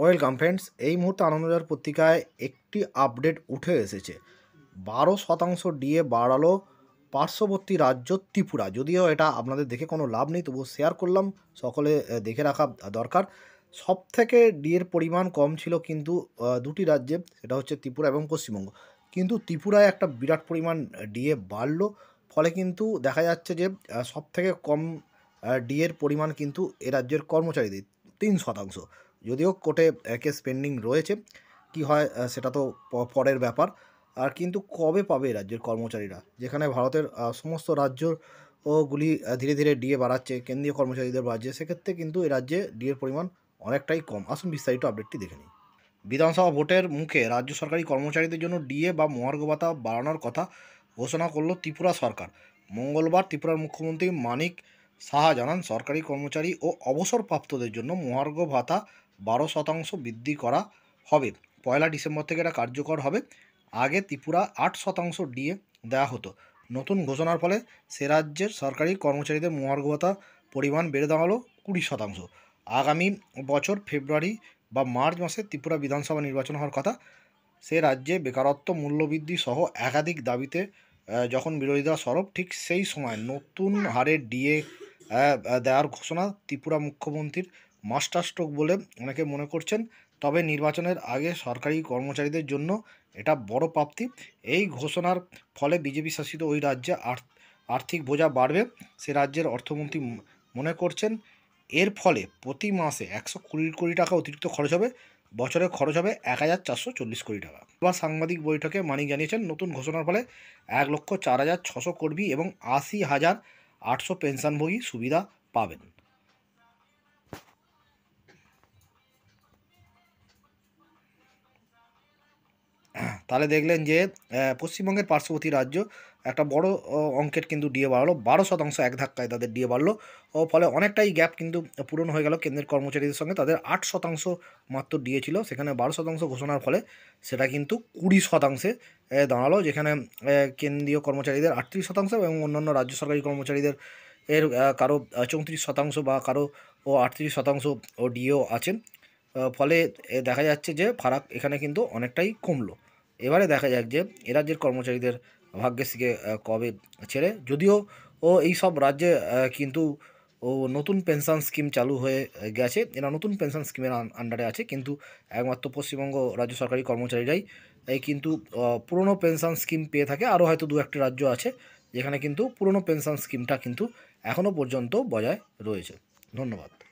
welcome friends এই মুহূর্তে আনন্দবাজার পত্রিকায় একটি আপডেট উঠে এসেছে বারো শতাংশ ডিএ বাড়ালো পার্শ্ববর্তী রাজ্য ত্রিপুরা যদিও এটা আপনাদের দেখে কোনো লাভ নেই তবুও শেয়ার করলাম সকলে দেখে রাখা দরকার সব থেকে ডিএর পরিমাণ কম ছিল কিন্তু দুটি রাজ্যে সেটা হচ্ছে ত্রিপুরা এবং পশ্চিমবঙ্গ কিন্তু ত্রিপুরায় একটা বিরাট পরিমাণ ডিএ বাড়লো ফলে কিন্তু দেখা যাচ্ছে যে সব থেকে কম ডিএর পরিমাণ কিন্তু এ রাজ্যের কর্মচারীদের তিন শতাংশ যদিও কোর্টে কেস পেন্ডিং রয়েছে কি হয় সেটা তো পরের ব্যাপার আর কিন্তু কবে পাবে রাজ্যের কর্মচারীরা যেখানে ভারতের সমস্ত রাজ্য ওগুলি ধীরে ধীরে ডিএ বাড়াচ্ছে কেন্দ্রীয় কর্মচারীদের বাড়ছে সেক্ষেত্রে কিন্তু এই রাজ্যে ডিএর পরিমাণ অনেকটাই কম আসুন বিস্তারিত আপডেটটি দেখে নিই বিধানসভা ভোটের মুখে রাজ্য সরকারি কর্মচারীদের জন্য ডিএ বা মহার্ঘ ভাতা বাড়ানোর কথা ঘোষণা করল ত্রিপুরা সরকার মঙ্গলবার ত্রিপুরার মুখ্যমন্ত্রী মানিক সাহা জানান সরকারি কর্মচারী ও অবসরপ্রাপ্তদের জন্য মহার্ঘ ভাতা বারো শতাংশ বৃদ্ধি করা হবে পয়লা ডিসেম্বর থেকে এটা কার্যকর হবে আগে ত্রিপুরা আট শতাংশ ডিএ দেওয়া হতো নতুন ঘোষণার ফলে সে রাজ্যের সরকারি কর্মচারীদের মহার্ঘ ভাতা পরিমাণ বেড়ে দাঁড়ালো কুড়ি শতাংশ আগামী বছর ফেব্রুয়ারি বা মার্চ মাসে ত্রিপুরা বিধানসভা নির্বাচন হওয়ার কথা সে রাজ্যে বেকারত্ব মূল্যবৃদ্ধি সহ একাধিক দাবিতে যখন বিরোধীরা সরব ঠিক সেই সময় নতুন হারে ডিএ দেওয়ার ঘোষণা ত্রিপুরা মুখ্যমন্ত্রীর মাস্টার স্ট্রোক বলে অনেকে মনে করছেন তবে নির্বাচনের আগে সরকারি কর্মচারীদের জন্য এটা বড় প্রাপ্তি এই ঘোষণার ফলে বিজেপি শাসিত ওই রাজ্যে আর্থিক বোঝা বাড়বে সে রাজ্যের অর্থমন্ত্রী মনে করছেন এর ফলে প্রতি মাসে একশো কুড়ি কোটি টাকা অতিরিক্ত খরচ হবে বছরে খরচ হবে এক হাজার চারশো চল্লিশ কোটি টাকা বা সাংবাদিক বৈঠকে মানিক জানিয়েছেন নতুন ঘোষণার ফলে এক লক্ষ চার হাজার ছশো কর্মী এবং আশি হাজার আটশো পেনশনভোগী সুবিধা পাবেন তাহলে দেখলেন যে পশ্চিমবঙ্গের পার্শ্ববর্তী রাজ্য একটা বড় অঙ্কের কিন্তু ডিএ বাড়লো বারো শতাংশ এক ধাক্কায় তাদের ডিএ বাড়লো ও ফলে অনেকটাই গ্যাপ কিন্তু পূরণ হয়ে গেল কেন্দ্রের কর্মচারীদের সঙ্গে তাদের আট শতাংশ মাত্র ডিএ ছিল সেখানে বারো শতাংশ ঘোষণার ফলে সেটা কিন্তু কুড়ি শতাংশে দাঁড়ালো যেখানে কেন্দ্রীয় কর্মচারীদের আটত্রিশ শতাংশ এবং অন্যান্য রাজ্য সরকারি কর্মচারীদের এর কারো চৌত্রিশ শতাংশ বা কারো ও আটত্রিশ শতাংশ ও ডিও আছেন ফলে দেখা যাচ্ছে যে ফারাক এখানে কিন্তু অনেকটাই কমলো এবারে দেখা যাক যে এ রাজ্যের কর্মচারীদের ভাগ্যশ্রীকে কবে ছেড়ে যদিও ও এই সব রাজ্যে কিন্তু ও নতুন পেনশন স্কিম চালু হয়ে গেছে এরা নতুন পেনশন স্কিমের আন্ডারে আছে কিন্তু একমাত্র পশ্চিমবঙ্গ রাজ্য সরকারি কর্মচারীরাই এই কিন্তু পুরনো পেনশন স্কিম পেয়ে থাকে আরও হয়তো দু একটি রাজ্য আছে যেখানে কিন্তু পুরনো পেনশন স্কিমটা কিন্তু এখনও পর্যন্ত বজায় রয়েছে ধন্যবাদ